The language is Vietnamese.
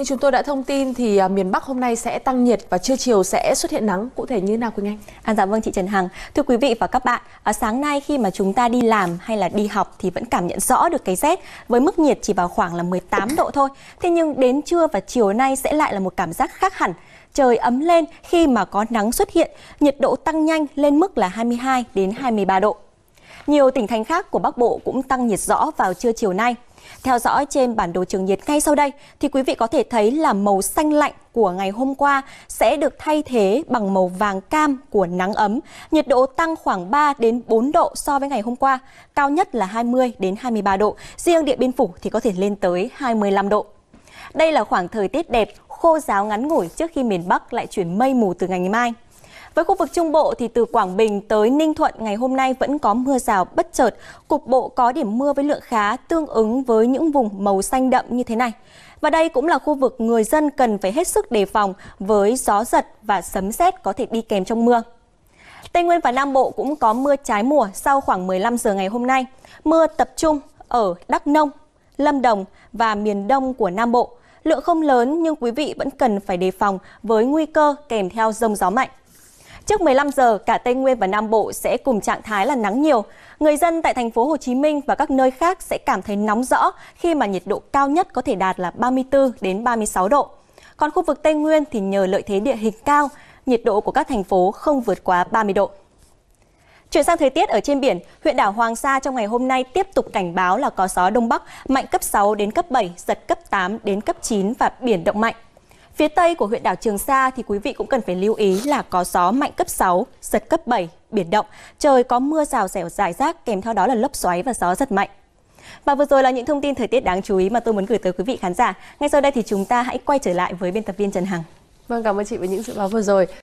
Như chúng tôi đã thông tin thì à, miền Bắc hôm nay sẽ tăng nhiệt và trưa chiều sẽ xuất hiện nắng. Cụ thể như nào Quỳnh Anh? À, dạ vâng chị Trần Hằng. Thưa quý vị và các bạn, à, sáng nay khi mà chúng ta đi làm hay là đi học thì vẫn cảm nhận rõ được cái rét với mức nhiệt chỉ vào khoảng là 18 độ thôi. Thế nhưng đến trưa và chiều nay sẽ lại là một cảm giác khác hẳn trời ấm lên khi mà có nắng xuất hiện, nhiệt độ tăng nhanh lên mức là 22 đến 23 độ. Nhiều tỉnh thành khác của Bắc Bộ cũng tăng nhiệt rõ vào trưa chiều nay. Theo dõi trên bản đồ trường nhiệt ngay sau đây thì quý vị có thể thấy là màu xanh lạnh của ngày hôm qua sẽ được thay thế bằng màu vàng cam của nắng ấm. Nhiệt độ tăng khoảng 3 đến 4 độ so với ngày hôm qua, cao nhất là 20 đến 23 độ, riêng Điện Biên Phủ thì có thể lên tới 25 độ. Đây là khoảng thời tiết đẹp, khô giáo ngắn ngủi trước khi miền Bắc lại chuyển mây mù từ ngày mai. Với khu vực Trung Bộ thì từ Quảng Bình tới Ninh Thuận ngày hôm nay vẫn có mưa rào bất chợt, cục bộ có điểm mưa với lượng khá tương ứng với những vùng màu xanh đậm như thế này. Và đây cũng là khu vực người dân cần phải hết sức đề phòng với gió giật và sấm sét có thể đi kèm trong mưa. Tây Nguyên và Nam Bộ cũng có mưa trái mùa sau khoảng 15 giờ ngày hôm nay. Mưa tập trung ở Đắk Nông, Lâm Đồng và miền đông của Nam Bộ. Lượng không lớn nhưng quý vị vẫn cần phải đề phòng với nguy cơ kèm theo rông gió mạnh. Trước 15 giờ, cả Tây Nguyên và Nam Bộ sẽ cùng trạng thái là nắng nhiều. Người dân tại thành phố Hồ Chí Minh và các nơi khác sẽ cảm thấy nóng rõ khi mà nhiệt độ cao nhất có thể đạt là 34 đến 36 độ. Còn khu vực Tây Nguyên thì nhờ lợi thế địa hình cao, nhiệt độ của các thành phố không vượt quá 30 độ. Chuyển sang thời tiết ở trên biển, huyện đảo Hoàng Sa trong ngày hôm nay tiếp tục cảnh báo là có gió đông bắc mạnh cấp 6 đến cấp 7, giật cấp 8 đến cấp 9 và biển động mạnh. Phía tây của huyện đảo Trường Sa thì quý vị cũng cần phải lưu ý là có gió mạnh cấp 6, giật cấp 7, biển động, trời có mưa rào rải rải rác kèm theo đó là lốc xoáy và gió giật mạnh. Và vừa rồi là những thông tin thời tiết đáng chú ý mà tôi muốn gửi tới quý vị khán giả. Ngay sau đây thì chúng ta hãy quay trở lại với biên tập viên Trần Hằng. Vâng, cảm ơn chị với những dự báo vừa rồi.